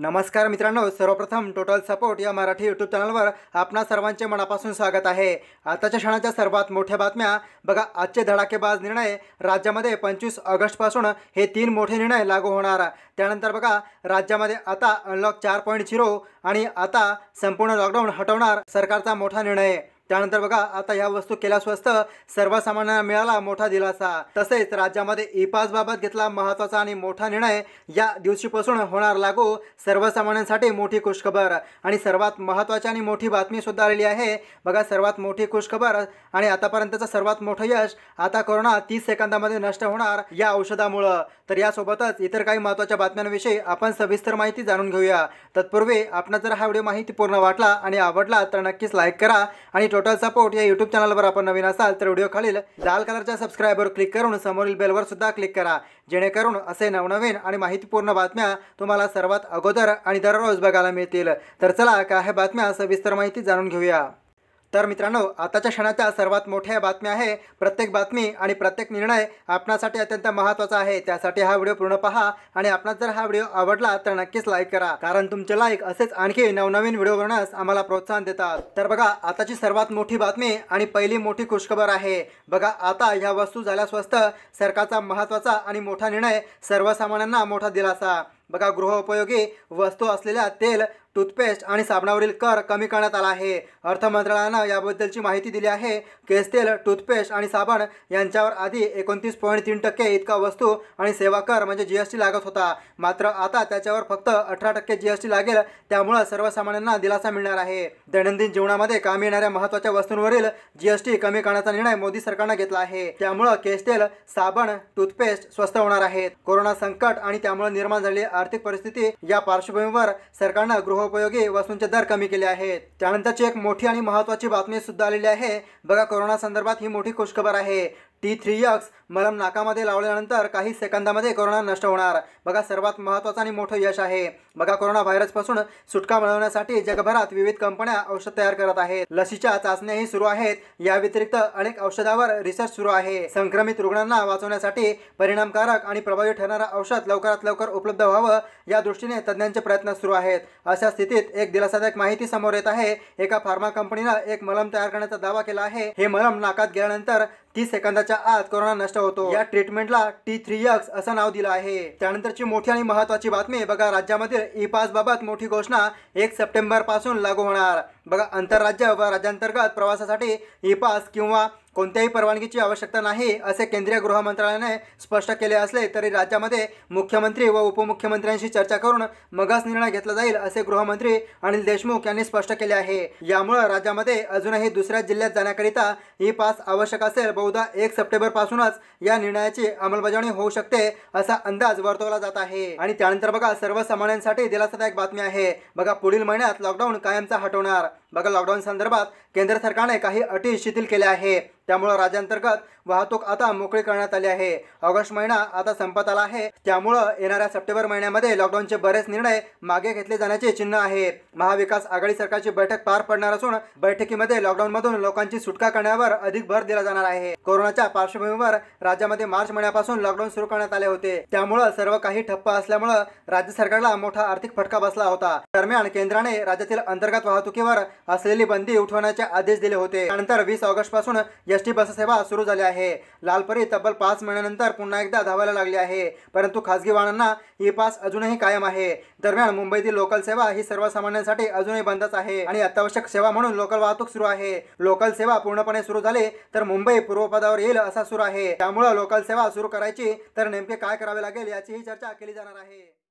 नमस्कार मित्रांनो सर्वप्रथम टोटल सपोर्ट या मराठी यूट्यूब चॅनलवर आपणा सर्वांचे मनापासून स्वागत आहे आताच्या क्षणाच्या सर्वात मोठ्या बातम्या बघा आजचे धडाकेबाज निर्णय राज्यामध्ये पंचवीस ऑगस्टपासून हे तीन मोठे निर्णय लागू होणार त्यानंतर बघा राज्यामध्ये आता अनलॉक चार पॉईंट झिरो आणि आता संपूर्ण लॉकडाऊन हटवणार सरकारचा मोठा निर्णय त्यानंतर बघा आता या वस्तू स्वस्त सर्वसामान्यांना मिळाला मोठा दिलासा तसेच राज्यामध्ये ई बाबत घेतला महत्वाचा आणि मोठा निर्णय या दिवशीपासून होणार लागू सर्वसामान्यांसाठी मोठी खुशखबर आणि सर्वात महत्वाची आणि मोठी बातमी सुद्धा आलेली आहे बघा सर्वात मोठी खुशखबर आणि आतापर्यंतचं सर्वात मोठं यश आता कोरोना तीस सेकंदामध्ये नष्ट होणार या औषधामुळं तर यासोबतच इतर काही महत्वाच्या बातम्यांविषयी आपण सविस्तर माहिती जाणून घेऊया तत्पूर्वी आपण जर हा व्हिडिओ माहिती पूर्ण वाटला आणि आवडला तर नक्कीच लाईक करा आणि टोटल सपोर्ट या युट्यूब चॅनलवर आपण नवीन असाल तर व्हिडिओ खालील लाल कलरच्या सबस्क्राईबवर क्लिक करून समोरील बेलवर सुद्धा क्लिक करा जेणेकरून असे नवनवीन आणि माहितीपूर्ण बातम्या तुम्हाला सर्वात अगोदर आणि दररोज बघायला मिळतील तर चला काय ह्या बातम्या सविस्तर माहिती जाणून घेऊया तर मित्रांनो आताच्या क्षणाच्या सर्वात मोठ्या बातम्या आहे प्रत्येक बातमी आणि प्रत्येक निर्णय आपणासाठी अत्यंत महत्त्वाचा आहे त्यासाठी हा व्हिडिओ पूर्ण पहा आणि आपणास जर हा व्हिडिओ आवडला तर नक्कीच लाईक करा कारण तुमचे लाईक असेच आणखी नवनवीन व्हिडिओ बनवण्यास आम्हाला प्रोत्साहन देतात तर बघा आताची सर्वात मोठी बातमी आणि पहिली मोठी खुशखबर आहे बघा आता ह्या वस्तू झाल्या स्वस्त सरकारचा महत्त्वाचा आणि मोठा निर्णय सर्वसामान्यांना मोठा दिलासा बघा गृहोपयोगी वस्तू असलेल्या तेल टूथपेस्ट आणि साबणावरील कर कमी करण्यात आला आहे अर्थ मंत्रालयानं याबद्दलची माहिती दिली आहे केस टूथपेस्ट आणि साबण यांच्यावर आधी एकोणतीस पॉईंट तीन टक्के इतका वस्तू आणि सेवा कर म्हणजे जी एस टी लागत होता मात्र आता त्याच्यावर फक्त अठरा टक्के जी एस टी लागेल त्यामुळं सर्वसामान्यांना दिलासा मिळणार आहे दैनंदिन जीवनामध्ये काम येणाऱ्या महत्त्वाच्या वस्तूंवरील जी एस टी कमी करण्याचा निर्णय मोदी सरकारनं घेतला आहे त्यामुळं केसतेल साबण टूथपेस्ट स्वस्त होणार आहेत कोरोना संकट आणि त्यामुळे निर्माण झालेली आर्थिक परिस्थिती या पार्श्वभूमीवर सरकारनं गृह उपयोगी वस्तूंचे दर कमी केले आहेत त्यानंतरची एक मोठी आणि महत्वाची बातमी सुद्धा आलेली आहे बघा कोरोना संदर्भात ही मोठी खुशखबर आहे टी थ्री यक्स मलम नाकामध्ये लावल्यानंतर काही सेकंदामध्ये कोरोना नष्ट होणार बघा सर्वात महत्त्वाचं आणि मोठं यश आहे बघा कोरोना व्हायरसपासून सुटका मिळवण्यासाठी जगभरात विविध कंपन्या औषध तयार करत आहेत लसीच्या चाचण्याही सुरू आहेत या व्यतिरिक्त अनेक औषधावर रिसर्च सुरू आहे संक्रमित रुग्णांना वाचवण्यासाठी परिणामकारक आणि प्रभावी ठरणारा औषध लवकरात लवकर उपलब्ध व्हावं या दृष्टीने तज्ज्ञांचे प्रयत्न सुरू आहेत अशा स्थितीत एक दिलासादायक माहिती समोर येत आहे एका फार्मा कंपनीनं एक मलम तयार करण्याचा दावा केला आहे हे मलम नाकात गेल्यानंतर तीस सेकंदाच्या आत कोरोना नष्ट होतो या ट्रीटमेंटला टी थ्री यक्स असं नाव दिलं आहे त्यानंतरची मोठी आणि महत्वाची बातमी बघा राज्यामधील ई पास बाबत मोठी घोषणा एक सप्टेंबर पासून लागू होणार बघा आंतरराज्य व राज्यांतर्गत प्रवासासाठी ई पास किंवा कोणत्याही परवानगीची आवश्यकता नाही असे केंद्रीय गृह मंत्रालयाने स्पष्ट केले असले तरी राज्यामध्ये मुख्यमंत्री व उपमुख्यमंत्र्यांशी चर्चा करून मगच निर्णय घेतला जाईल असे गृहमंत्री अनिल देशमुख यांनी स्पष्ट केले आहे यामुळे राज्यामध्ये अजूनही दुसऱ्या जिल्ह्यात जाण्याकरिता ई पास आवश्यक असेल बहुधा एक सप्टेंबरपासूनच या निर्णयाची अंमलबजावणी होऊ शकते असा अंदाज वर्तवला जात आहे आणि त्यानंतर बघा सर्वसामान्यांसाठी दिलासादायक बातमी आहे बघा पुढील महिन्यात लॉकडाऊन कायमचा हटवणार बघा लॉकडाऊन संदर्भात केंद्र सरकारने काही अटी शिथिल केल्या आहे त्यामुळे राज्यांतर्गत वाहतूक आता मोकळी करण्यात आली आहे ऑगस्ट महिना आता संपत आला आहे त्यामुळं येणाऱ्या सप्टेंबर महिन्यामध्ये लॉकडाऊनचे बरेच निर्णय मागे घेतले जाण्याचे चिन्ह आहे महाविकास आघाडी सरकारची बैठक पार पडणार असून बैठकीमध्ये मधून लोकांची सुटका करण्यावर अधिक भर दिला जाणार आहे कोरोनाच्या पार्श्वभूमीवर राज्यामध्ये मार्च महिन्यापासून लॉकडाऊन सुरू करण्यात आले होते त्यामुळं सर्व काही ठप्प असल्यामुळे राज्य सरकारला मोठा आर्थिक फटका बसला होता दरम्यान केंद्राने राज्यातील अंतर्गत वाहतुकीवर असलेली बंदी उठवण्याचे आदेश दिले होते त्यानंतर वीस ऑगस्ट पासून एस टी बससेवा सुरू झाली आहे लालपरी तब्बल पाच महिन्यानंतर पुन्हा एकदा धावायला लागली आहे परंतु खासगी वाहनांना ही पास अजूनही कायम आहे दरम्यान मुंबईतील लोकल सेवा ही सर्वसामान्यांसाठी अजूनही बंदच आहे आणि अत्यावश्यक सेवा म्हणून लोकल वाहतूक सुरू आहे लोकल सेवा पूर्णपणे सुरू झाली तर मुंबई पूर्वपदावर येईल असा सुरू आहे त्यामुळे लोकल सेवा सुरू करायची तर नेमके काय करावे लागेल याचीही चर्चा केली जाणार आहे